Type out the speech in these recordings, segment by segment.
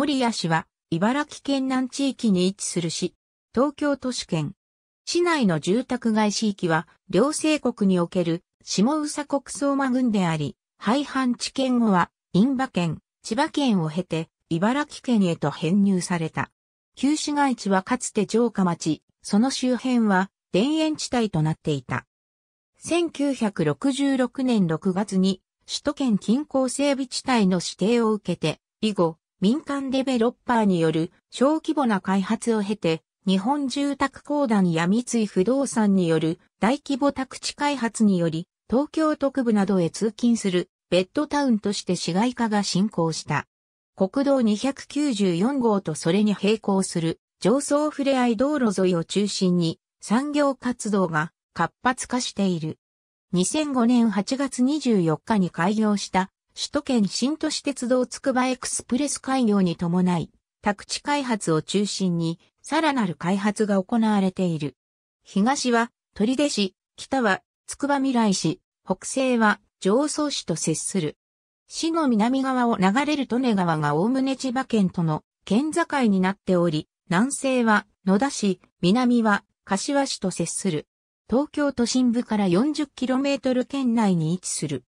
守谷市は、茨城県南地域に位置する市、東京都市圏。市内の住宅街地域は、両政国における下宇佐国相馬郡であり、廃藩置県後は、印馬県、千葉県を経て、茨城県へと編入された。旧市街地はかつて城下町、その周辺は田園地帯となっていた。1966年6月に首都圏近郊整備地帯の指定を受けて、以後、民間デベロッパーによる小規模な開発を経て、日本住宅公団や三井不動産による大規模宅地開発により、東京特部などへ通勤するベッドタウンとして市街化が進行した。国道294号とそれに並行する上層ふれあい道路沿いを中心に産業活動が活発化している。2005年8月24日に開業した首都圏新都市鉄道つくばエクスプレス開業に伴い、宅地開発を中心に、さらなる開発が行われている。東は、取手市、北は、つくば未来市、北西は、上総市と接する。市の南側を流れる利根川が概ね千葉県との県境になっており、南西は野田市、南は柏市と接する。東京都心部から 40km 圏内に位置する。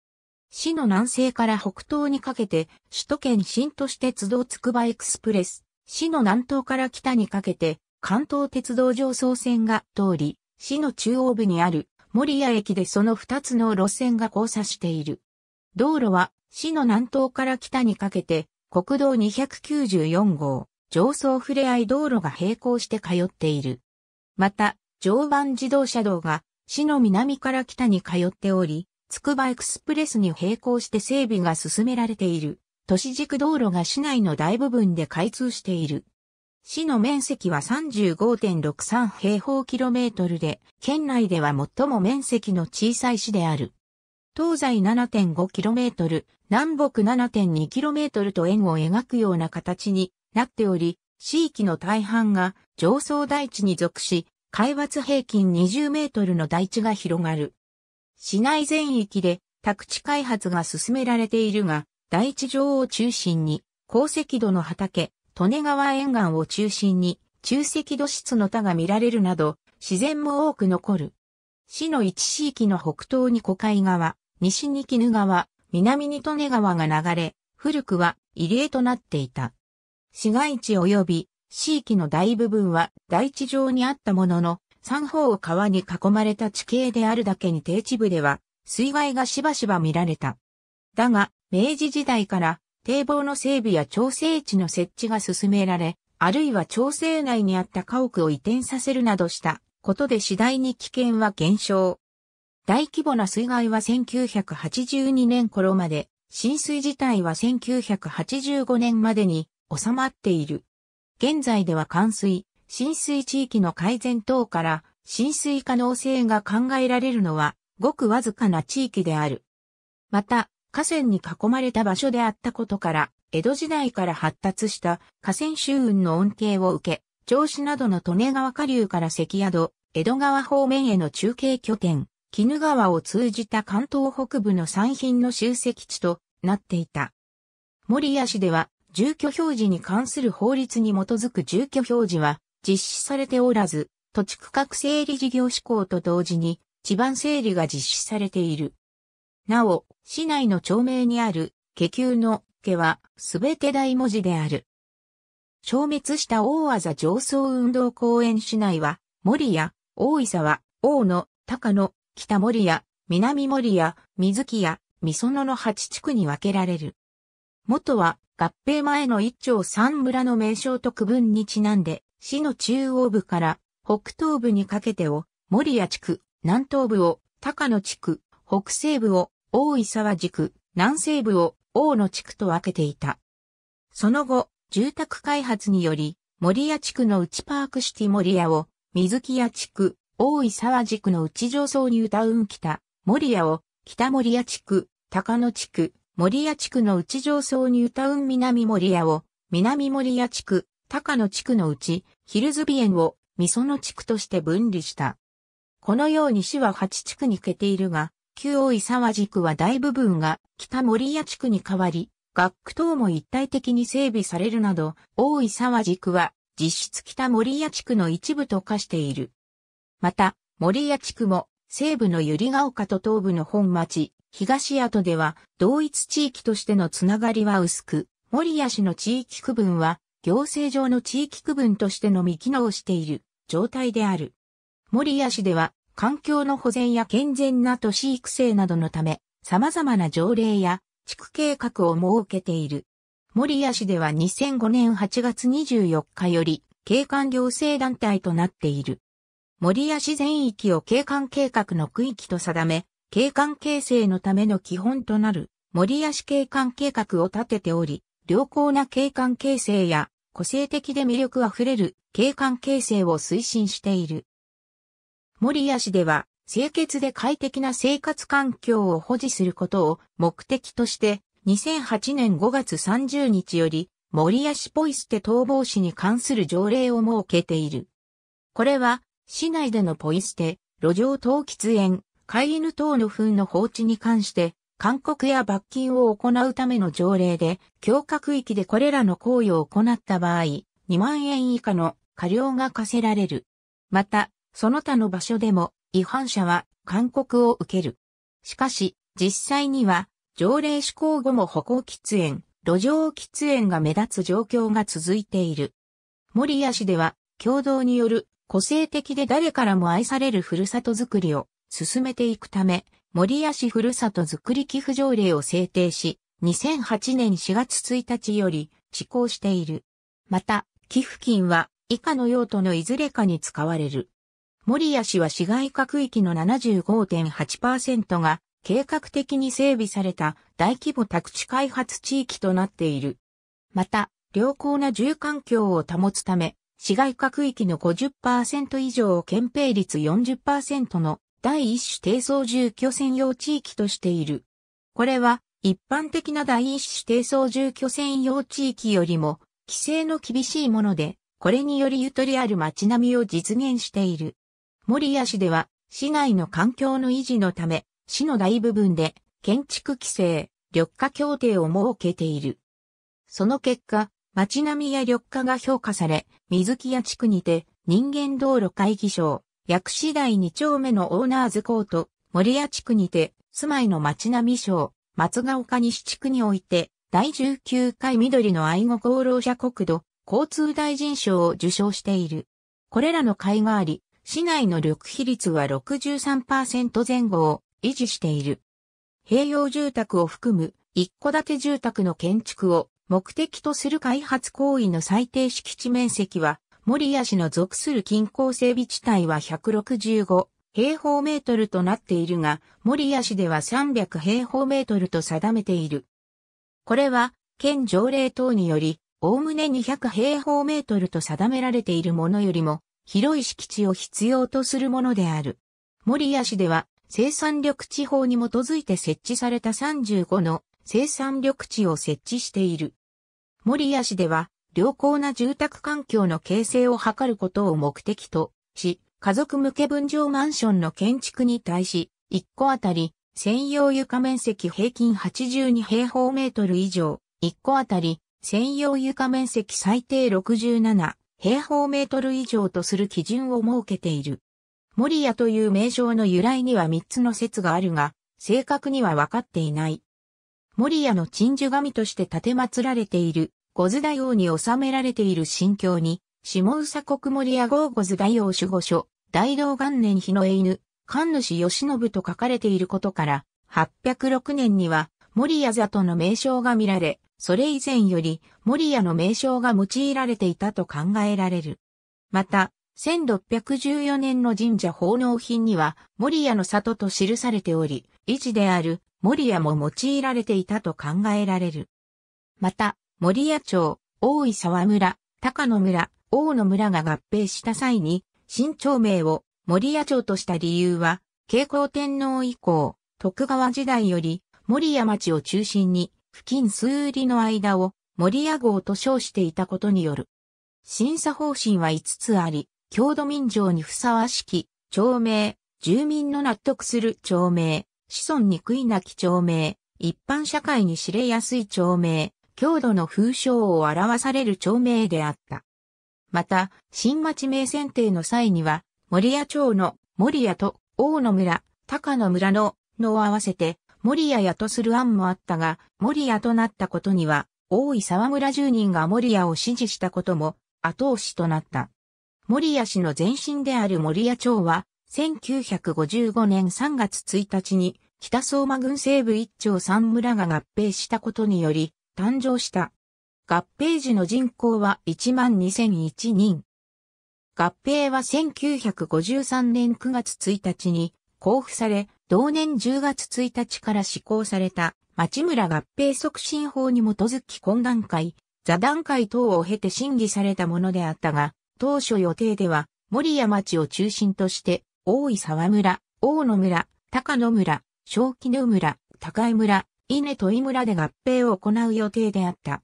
市の南西から北東にかけて、首都圏新都市鉄道つくばエクスプレス、市の南東から北にかけて、関東鉄道上層線が通り、市の中央部にある森谷駅でその2つの路線が交差している。道路は、市の南東から北にかけて、国道294号、上層ふれあい道路が並行して通っている。また、常磐自動車道が、市の南から北に通っており、つくばエクスプレスに並行して整備が進められている。都市軸道路が市内の大部分で開通している。市の面積は35.63平方キロメートルで、県内では最も面積の小さい市である。東西7 5トル、南北7 2トルと円を描くような形になっており、地域の大半が上層台地に属し、海抜平均20メートルの台地が広がる。市内全域で宅地開発が進められているが、大地上を中心に、高赤土の畑、利根川沿岸を中心に、中赤土質の田が見られるなど、自然も多く残る。市の一地域の北東に小海川、西に絹川、南に利根川が流れ、古くは入江となっていた。市街地及び地域の大部分は大地上にあったものの、三方を川に囲まれた地形であるだけに低地部では、水害がしばしば見られた。だが、明治時代から堤防の整備や調整地の設置が進められ、あるいは調整内にあった家屋を移転させるなどしたことで次第に危険は減少。大規模な水害は1982年頃まで、浸水自体は1985年までに収まっている。現在では冠水、浸水地域の改善等から浸水可能性が考えられるのはごくわずかな地域である。また、河川に囲まれた場所であったことから、江戸時代から発達した河川周運の恩恵を受け、銚子などの利根川下流から関宿、江戸川方面への中継拠点、絹川を通じた関東北部の産品の集積地となっていた。守谷市では、住居表示に関する法律に基づく住居表示は、実施されておらず、土地区画整理事業施行と同時に地盤整理が実施されている。なお、市内の町名にある、下級の家はすべて大文字である。消滅した大技上層運動公園市内は、森屋、大井沢、大野、高野、北森屋、南森屋、水木屋、三園の8地区に分けられる。元は合併前の一町三村の名称と区分にちなんで、市の中央部から北東部にかけてを森谷地区、南東部を高野地区、北西部を大井沢地区、南西部を大野地区と分けていた。その後、住宅開発により、森谷地区の内パークシティ森谷を、水木谷地区、大井沢地区の内上層に歌うん北、森谷を、北森谷地区、高野地区、森谷地区の内上層に歌うん南森谷を、南森谷地区、高野地区のうち、ヒルズビエンを、ミソの地区として分離した。このように市は8地区に欠けているが、旧大井沢地区は大部分が北森谷地区に変わり、学区等も一体的に整備されるなど、大井沢地区は実質北森谷地区の一部と化している。また、森谷地区も西部の百合ヶ丘と東部の本町、東跡では同一地域としてのつながりは薄く、森谷市の地域区分は行政上の地域区分としてのみ機能している状態である。守谷市では、環境の保全や健全な都市育成などのため、様々な条例や地区計画を設けている。守谷市では2005年8月24日より、景観行政団体となっている。守谷市全域を景観計画の区域と定め、景観形成のための基本となる、守谷市景観計画を立てており、良好な景観形成や個性的で魅力あふれる景観形成を推進している。守谷市では、清潔で快適な生活環境を保持することを目的として、2008年5月30日より、守谷市ポイ捨て逃亡市に関する条例を設けている。これは、市内でのポイ捨て、路上等喫煙、飼い犬等の糞の放置に関して、勧告や罰金を行うための条例で、強化区域でこれらの行為を行った場合、2万円以下の過料が課せられる。また、その他の場所でも違反者は勧告を受ける。しかし、実際には、条例施行後も歩行喫煙、路上喫煙が目立つ状況が続いている。森谷市では、共同による個性的で誰からも愛されるふるさとづくりを進めていくため、守谷ふるさとづくり寄付条例を制定し、2008年4月1日より施行している。また、寄付金は以下の用途のいずれかに使われる。守谷市は市街化区域の75.8%が計画的に整備された大規模宅地開発地域となっている。また、良好な住環境を保つため、市街化区域の50%以上を憲兵率40%の第一種低層住居専用地域としている。これは一般的な第一種低層住居専用地域よりも規制の厳しいもので、これによりゆとりある街並みを実現している。守谷市では市内の環境の維持のため、市の大部分で建築規制、緑化協定を設けている。その結果、街並みや緑化が評価され、水木屋地区にて人間道路会議所、薬師台二丁目のオーナーズコート、森谷地区にて、住まいの町並み省、松ヶ丘西地区において、第19回緑の愛護功労者国土、交通大臣賞を受賞している。これらの会があり、市内の緑比率は63%前後を維持している。併用住宅を含む一戸建て住宅の建築を目的とする開発行為の最低敷地面積は森谷市の属する近郊整備地帯は165平方メートルとなっているが、森谷市では300平方メートルと定めている。これは、県条例等により、おおむね200平方メートルと定められているものよりも、広い敷地を必要とするものである。森谷市では、生産緑地法に基づいて設置された35の生産緑地を設置している。森谷市では、良好な住宅環境の形成を図ることを目的とし、家族向け分譲マンションの建築に対し、1戸あたり専用床面積平均82平方メートル以上、1戸あたり専用床面積最低67平方メートル以上とする基準を設けている。森屋という名称の由来には3つの説があるが、正確には分かっていない。森屋の鎮守神として建て祀られている五ズ大王に収められている心境に、下宇佐国森屋号五ズ大王守護所、大道元年日の絵犬、神主義信と書かれていることから、806年には森屋里の名称が見られ、それ以前より森屋の名称が用いられていたと考えられる。また、1614年の神社奉納品には森屋の里と記されており、維持である森屋も用いられていたと考えられる。また、森谷町、大井沢村、高野村、大野村が合併した際に、新町名を森谷町とした理由は、慶光天皇以降、徳川時代より森谷町を中心に、付近数里の間を森屋号と称していたことによる。審査方針は5つあり、郷土民情にふさわしき、町名、住民の納得する町名、子孫に悔いなき町名、一般社会に知れやすい町名、郷土の風称を表される町名であった。また、新町名選定の際には、森屋町の森屋と大野村、高野村ののを合わせて森屋屋とする案もあったが、森屋となったことには、大井沢村住人が森屋を支持したことも後押しとなった。森屋氏の前身である森屋町は、1955年3月1日に北相馬郡西部一町三村が合併したことにより、誕生した。合併時の人口は12,001人。合併は1953年9月1日に交付され、同年10月1日から施行された町村合併促進法に基づき懇談会、座談会等を経て審議されたものであったが、当初予定では森谷町を中心として、大井沢村、大野村、高野村、正木野村、高井村、稲戸井村で合併を行う予定であった。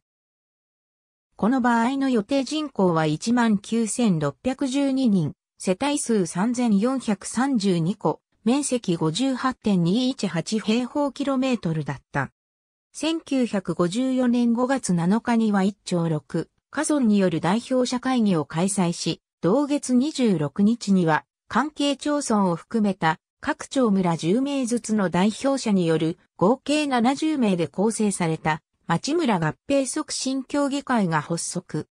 この場合の予定人口は19,612人、世帯数3,432個、面積58.218平方キロメートルだった。1954年5月7日には一兆六、家村による代表者会議を開催し、同月26日には関係町村を含めた各町村10名ずつの代表者による合計70名で構成された町村合併促進協議会が発足。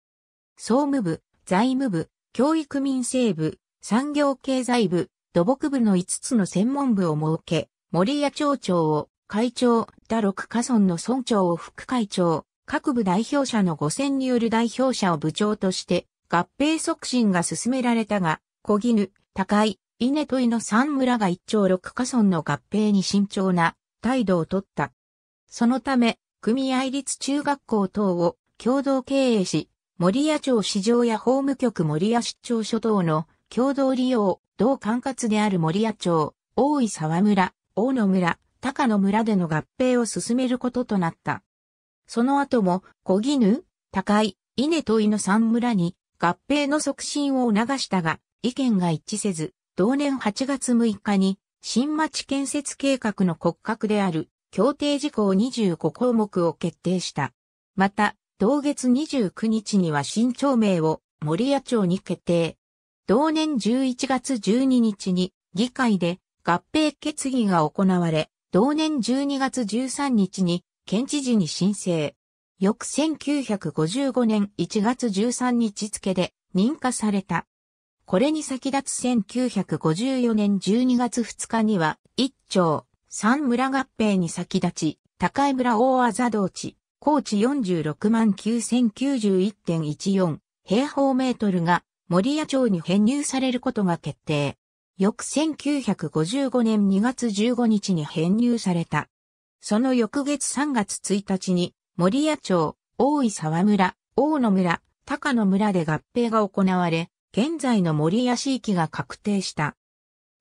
総務部、財務部、教育民生部、産業経済部、土木部の5つの専門部を設け、森谷町長を会長、打六家村の村長を副会長、各部代表者の5選による代表者を部長として、合併促進が進められたが、小ぬ、高井、稲ネいの三村が一町六家村の合併に慎重な態度をとった。そのため、組合立中学校等を共同経営し、森谷町市場や法務局森谷市長所等の共同利用、同管轄である森谷町、大井沢村、大野村、高野村での合併を進めることとなった。その後も、小木ぬ、高井、稲と井の三村に合併の促進を促したが、意見が一致せず、同年8月6日に、新町建設計画の骨格である協定事項25項目を決定した。また、同月29日には新町名を森谷町に決定。同年11月12日に議会で合併決議が行われ、同年12月13日に県知事に申請。翌1955年1月13日付で認可された。これに先立つ1954年12月2日には、一町、三村合併に先立ち、高井村大麻道地、高地46万9091.14平方メートルが森屋町に編入されることが決定。翌1955年2月15日に編入された。その翌月3月1日に森屋町、大井沢村、大野村、高野村で合併が行われ、現在の森屋市域が確定した。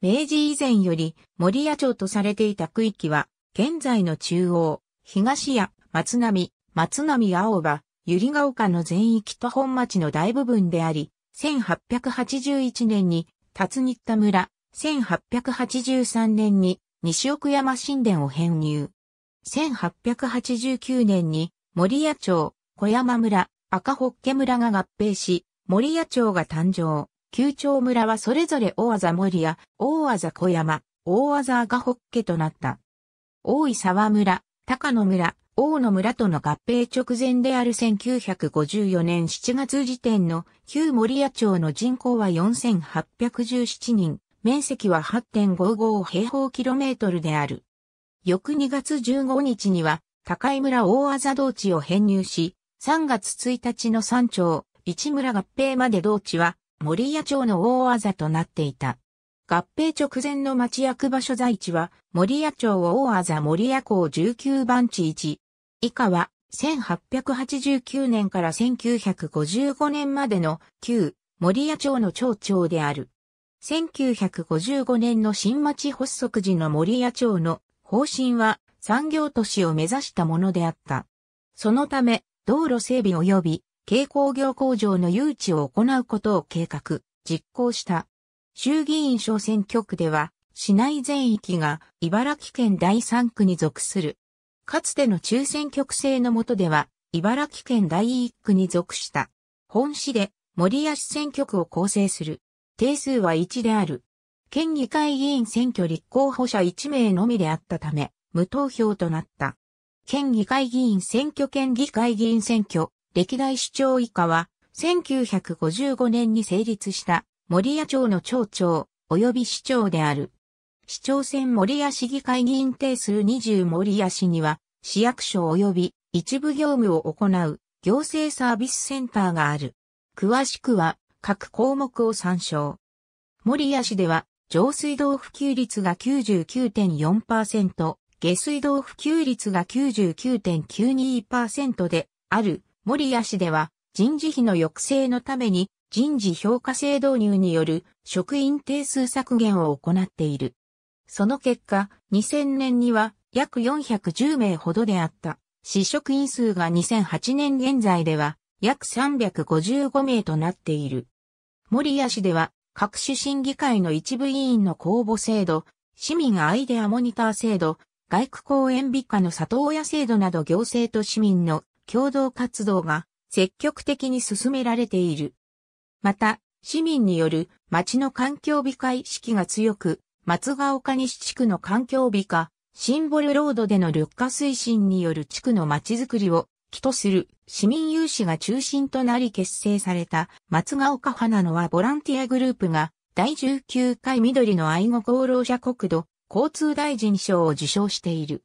明治以前より森屋町とされていた区域は、現在の中央、東屋、松並、松並青葉、百合ヶ丘の全域と本町の大部分であり、1881年に、辰日田村、1883年に、西奥山神殿を編入。1889年に、森屋町、小山村、赤ホッケ村が合併し、森屋町が誕生。旧町村はそれぞれ大技森屋、大技小山、大技赤ホッケとなった。大井沢村、高野村、大野村との合併直前である1954年7月時点の旧森屋町の人口は4817人、面積は8.55平方キロメートルである。翌2月15日には高井村大技道地を編入し、3月1日の山町、市村合併まで同地は森屋町の大技となっていた。合併直前の町役場所在地は森屋町大技森屋港19番地1。以下は1889年から1955年までの旧森屋町の町長である。1955年の新町発足時の森屋町の方針は産業都市を目指したものであった。そのため、道路整備及び軽工業工場の誘致を行うことを計画、実行した。衆議院小選挙区では、市内全域が茨城県第3区に属する。かつての中選挙区制の下では、茨城県第1区に属した。本市で森谷市選挙区を構成する。定数は1である。県議会議員選挙立候補者1名のみであったため、無投票となった。県議会議員選挙県議会議員選挙、歴代首長以下は、1955年に成立した森屋町の町長及び市長である。市長選森屋市議会議員定数20森屋市には、市役所及び一部業務を行う行政サービスセンターがある。詳しくは各項目を参照。森屋市では上水道普及率が99.4%、下水道普及率が99.92%である森谷市では人事費の抑制のために人事評価制導入による職員定数削減を行っている。その結果、2000年には約410名ほどであった市職員数が2008年現在では約355名となっている。森谷市では各種審議会の一部委員の公募制度、市民アイデアモニター制度、外区公園美化の里親制度など行政と市民の共同活動が積極的に進められている。また、市民による町の環境美化意識が強く、松ヶ丘西地区の環境美化、シンボルロードでの緑化推進による地区の町づくりを起とする市民有志が中心となり結成された松ヶ丘花のはボランティアグループが第19回緑の愛護功労者国土交通大臣賞を受賞している。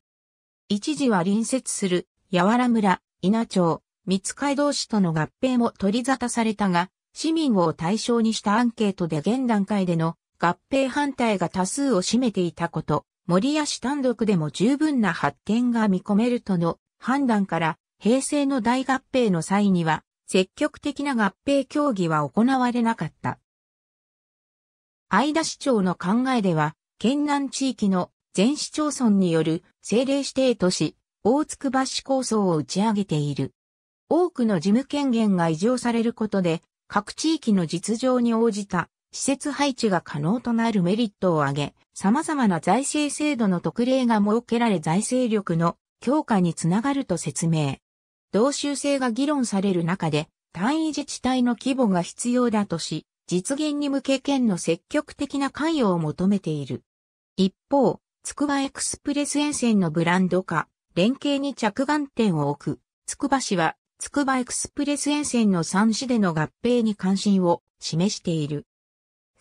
一時は隣接する柔良村、稲町、三海道市との合併も取り沙汰されたが、市民を対象にしたアンケートで現段階での合併反対が多数を占めていたこと、森谷市単独でも十分な発展が見込めるとの判断から、平成の大合併の際には、積極的な合併協議は行われなかった。相田市長の考えでは、県南地域の全市町村による政令指定都市大津区ば構想を打ち上げている。多くの事務権限が移譲されることで、各地域の実情に応じた施設配置が可能となるメリットを挙げ、様々な財政制度の特例が設けられ財政力の強化につながると説明。同州制が議論される中で、単位自治体の規模が必要だとし、実現に向け県の積極的な関与を求めている。一方、つくばエクスプレス沿線のブランド化、連携に着眼点を置く、つくば市は、つくばエクスプレス沿線の3市での合併に関心を示している。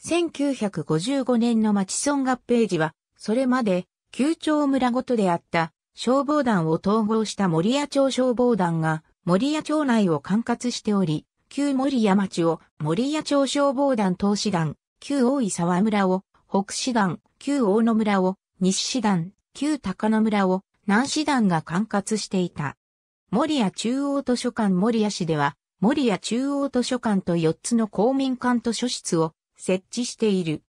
1955年の町村合併時は、それまで、旧町村ごとであった消防団を統合した森屋町消防団が森屋町内を管轄しており、旧森屋町を森屋町消防団東資団、旧大井沢村を北市団、旧大野村を西市団、旧高野村を南市団が管轄していた。守谷中央図書館守谷市では、守谷中央図書館と4つの公民館図書室を設置している。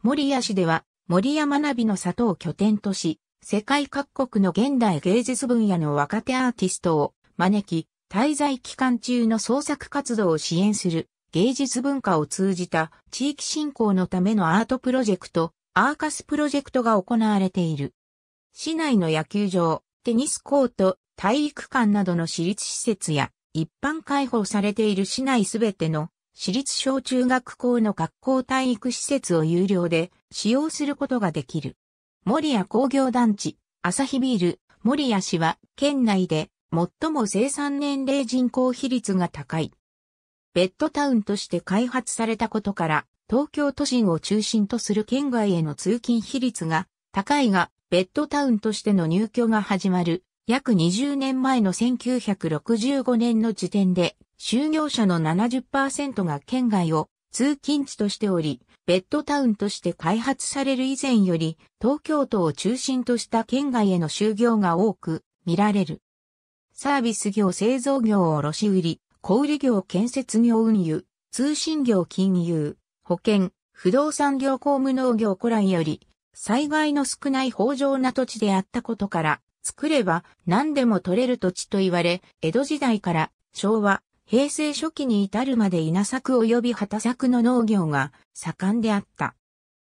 守谷市では、守谷学びの里を拠点とし、世界各国の現代芸術分野の若手アーティストを招き、滞在期間中の創作活動を支援する芸術文化を通じた地域振興のためのアートプロジェクト、アーカスプロジェクトが行われている。市内の野球場、テニスコート、体育館などの私立施設や、一般開放されている市内すべての私立小中学校の学校体育施設を有料で使用することができる。森谷工業団地、朝日ビール、森谷市は県内で最も生産年齢人口比率が高い。ベッドタウンとして開発されたことから、東京都心を中心とする県外への通勤比率が高いが、ベッドタウンとしての入居が始まる約20年前の1965年の時点で、就業者の70%が県外を通勤地としており、ベッドタウンとして開発される以前より、東京都を中心とした県外への就業が多く見られる。サービス業製造業卸売、小売業建設業運輸、通信業金融、保険、不動産業公務農業古来より、災害の少ない豊穣な土地であったことから、作れば何でも取れる土地と言われ、江戸時代から昭和、平成初期に至るまで稲作及び畑作の農業が盛んであった。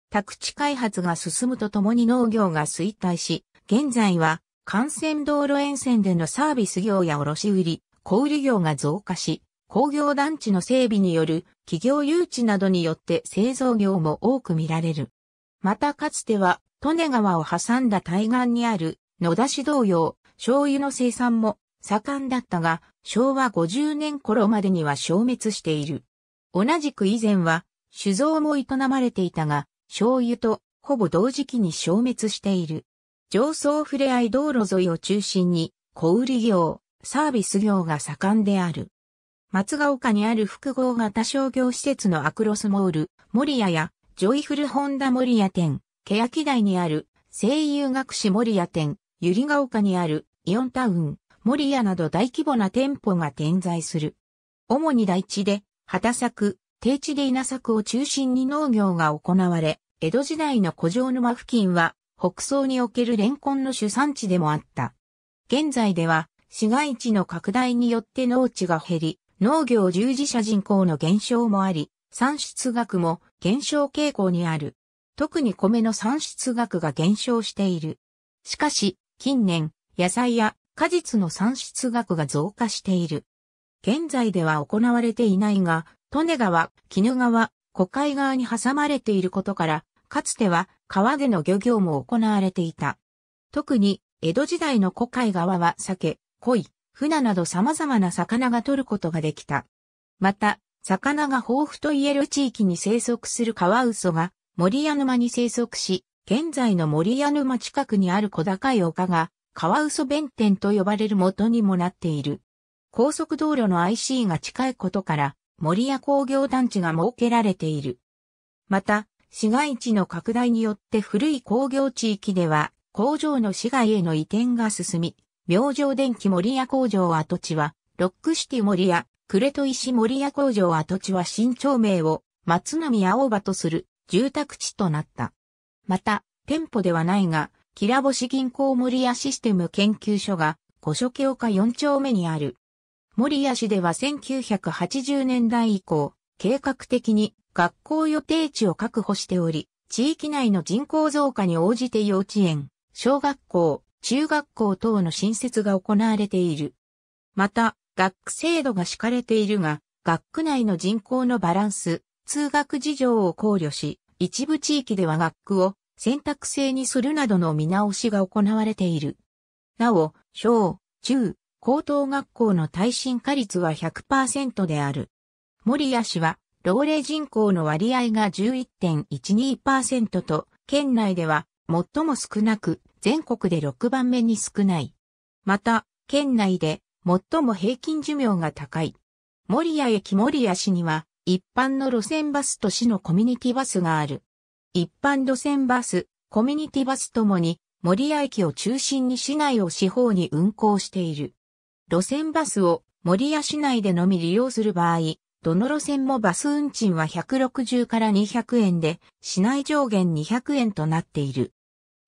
宅地開発が進むとともに農業が衰退し、現在は幹線道路沿線でのサービス業や卸売、小売業が増加し、工業団地の整備による企業誘致などによって製造業も多く見られる。またかつては、利根川を挟んだ対岸にある野田市同様、醤油の生産も盛んだったが、昭和50年頃までには消滅している。同じく以前は、酒造も営まれていたが、醤油とほぼ同時期に消滅している。上層ふれあい道路沿いを中心に、小売業、サービス業が盛んである。松ヶ丘にある複合型商業施設のアクロスモール、森屋やジョイフルホンダ守屋店、欅台にある、声優学士守屋店、百合ヶ丘にある、イオンタウン、守屋など大規模な店舗が点在する。主に大地で、畑作、低地で稲作を中心に農業が行われ、江戸時代の古城沼付近は、北総におけるレンコンの主産地でもあった。現在では、市街地の拡大によって農地が減り、農業従事者人口の減少もあり、産出額も減少傾向にある。特に米の産出額が減少している。しかし、近年、野菜や果実の産出額が増加している。現在では行われていないが、利根川、鬼怒川、古海側に挟まれていることから、かつては川での漁業も行われていた。特に、江戸時代の古海側は鮭、鯉、船など様々な魚が取ることができた。また、魚が豊富といえる地域に生息するカワウソが森屋沼に生息し、現在の森屋沼近くにある小高い丘がカワウソ弁天と呼ばれる元にもなっている。高速道路の IC が近いことから森屋工業団地が設けられている。また、市街地の拡大によって古い工業地域では工場の市街への移転が進み、明星電機森屋工場跡地は、ロックシティ森屋、呉戸石森屋工場跡地は新町名を松並青葉とする住宅地となった。また、店舗ではないが、きらぼし銀行森屋システム研究所が、古書家岡4丁目にある。森屋市では1980年代以降、計画的に学校予定地を確保しており、地域内の人口増加に応じて幼稚園、小学校、中学校等の新設が行われている。また、学区制度が敷かれているが、学区内の人口のバランス、通学事情を考慮し、一部地域では学区を選択制にするなどの見直しが行われている。なお、小、中、高等学校の耐震化率は100%である。森谷市は、老齢人口の割合が11.12%と、県内では最も少なく、全国で6番目に少ない。また、県内で最も平均寿命が高い。守谷駅守谷市には、一般の路線バスと市のコミュニティバスがある。一般路線バス、コミュニティバスともに、守谷駅を中心に市内を四方に運行している。路線バスを守谷市内でのみ利用する場合、どの路線もバス運賃は160から200円で、市内上限200円となっている。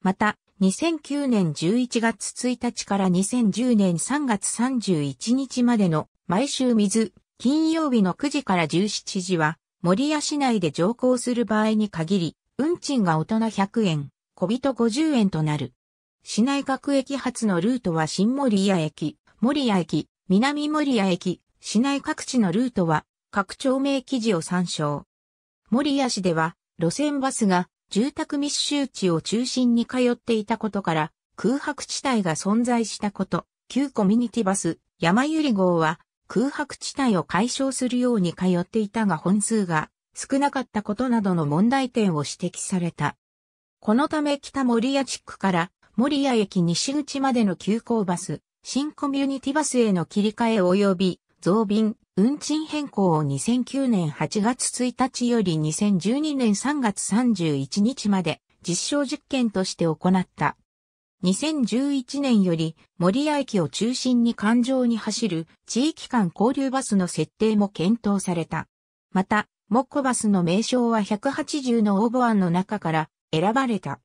また、2009年11月1日から2010年3月31日までの毎週水、金曜日の9時から17時は、森谷市内で乗降する場合に限り、運賃が大人100円、小人50円となる。市内各駅発のルートは新森谷駅、森谷駅、南森谷駅、市内各地のルートは、各町名記事を参照。森谷市では、路線バスが住宅密集地を中心に通っていたことから、空白地帯が存在したこと、旧コミュニティバス、山百合号は、空白地帯を解消するように通っていたが本数が少なかったことなどの問題点を指摘された。このため北森谷地区から森谷駅西口までの急行バス、新コミュニティバスへの切り替え及び増便、運賃変更を2009年8月1日より2012年3月31日まで実証実験として行った。2011年より森谷駅を中心に環状に走る地域間交流バスの設定も検討された。また、モッコバスの名称は180の応募案の中から選ばれた。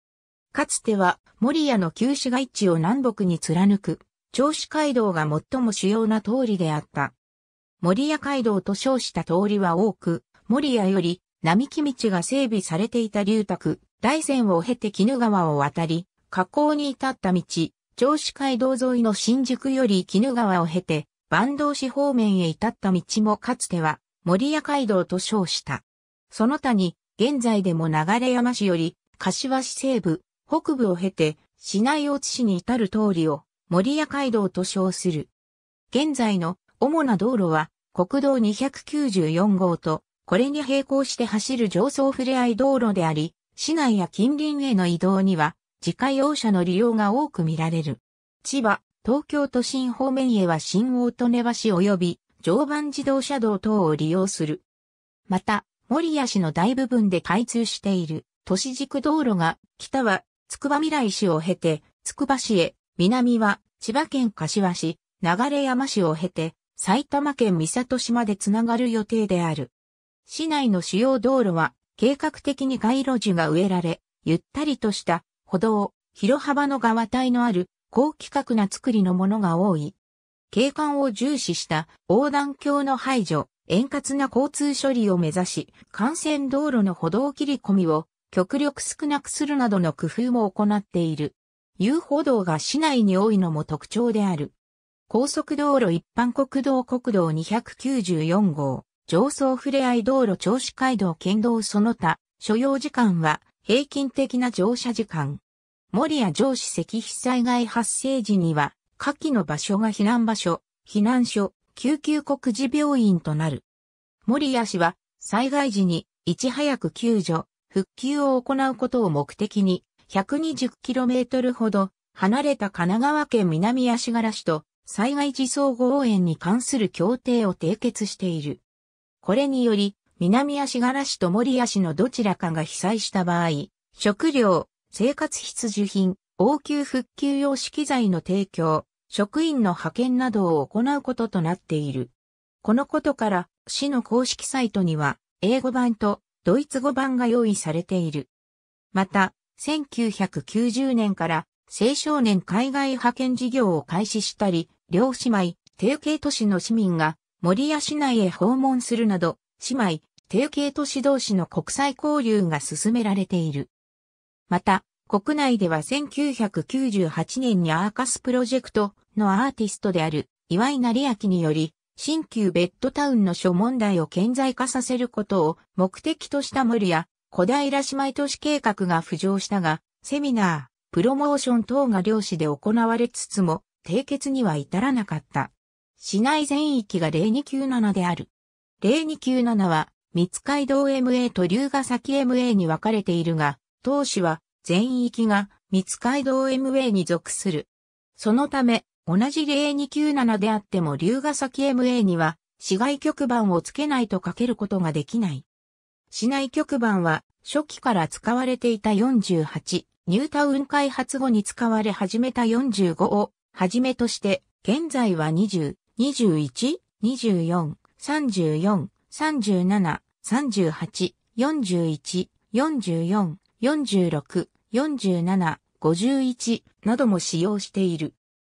かつては森谷の旧市街地を南北に貫く、銚子街道が最も主要な通りであった。森屋街道と称した通りは多く、森屋より並木道が整備されていた流卓、大山を経て絹川を渡り、河口に至った道、城市街道沿いの新宿より絹川を経て、坂東市方面へ至った道もかつては森屋街道と称した。その他に、現在でも流山市より、柏市西部、北部を経て、市内大津市に至る通りを森屋街道と称する。現在の主な道路は、国道294号と、これに並行して走る上層ふれあい道路であり、市内や近隣への移動には、自家用車の利用が多く見られる。千葉、東京都心方面へは新大戸根橋及び常磐自動車道等を利用する。また、森谷市の大部分で開通している都市軸道路が北は筑波未来市を経て筑波市へ、南は千葉県柏市、流山市を経て埼玉県三郷市までつながる予定である。市内の主要道路は計画的に街路樹が植えられ、ゆったりとした歩道、広幅の側帯のある高規格な作りのものが多い。景観を重視した横断橋の排除、円滑な交通処理を目指し、幹線道路の歩道切り込みを極力少なくするなどの工夫も行っている。遊歩道が市内に多いのも特徴である。高速道路一般国道国道294号、上層ふれあい道路調子街道県道その他、所要時間は平均的な乗車時間。森谷上司石碑災害発生時には、下記の場所が避難場所、避難所、救急国事病院となる。森谷市は、災害時に、いち早く救助、復旧を行うことを目的に、120km ほど離れた神奈川県南足柄市と災害時相互応援に関する協定を締結している。これにより、南足柄市と森谷市のどちらかが被災した場合、食料、生活必需品、応急復旧用資機材の提供、職員の派遣などを行うこととなっている。このことから、市の公式サイトには、英語版とドイツ語版が用意されている。また、1990年から青少年海外派遣事業を開始したり、両姉妹、提携都市の市民が守谷市内へ訪問するなど、姉妹、提携都市同士の国際交流が進められている。また、国内では1998年にアーカスプロジェクトのアーティストである岩井成明により、新旧ベッドタウンの諸問題を顕在化させることを目的とした森や小平姉妹都市計画が浮上したが、セミナー、プロモーション等が両市で行われつつも、締結には至らなかった。市内全域が0297である。0297は、三街道 MA と龍ヶ崎 MA に分かれているが、当市は全域が三街道 MA に属する。そのため、同じ0297であっても龍ヶ崎 MA には、市外局番をつけないと書けることができない。市内局番は、初期から使われていた48、ニュータウン開発後に使われ始めた45をはじめとして、現在は20、21、24、34、37、38、41、44、46、47、51なども使用している。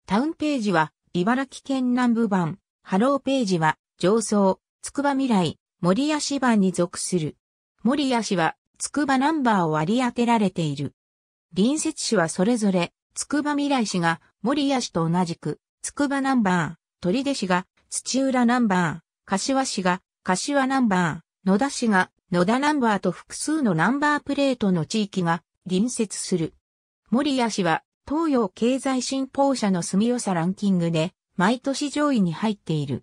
タウンページは、茨城県南部版、ハローページは、上層、つくば未来、森谷市版に属する。森谷市は、つくばナンバーを割り当てられている。隣接市はそれぞれ、つくば未来市が森谷市と同じく、筑波ナンバー、取手市が土浦ナンバー、柏市が柏ナンバー、野田市が野田ナンバーと複数のナンバープレートの地域が隣接する。森谷市は東洋経済新報社の住みよさランキングで毎年上位に入っている。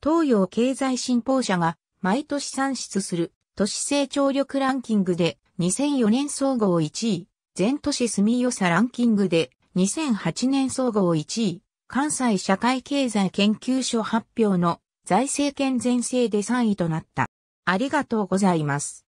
東洋経済新報社が毎年算出する都市成長力ランキングで2004年総合1位、全都市住みよさランキングで2008年総合1位、関西社会経済研究所発表の財政健全性で3位となった。ありがとうございます。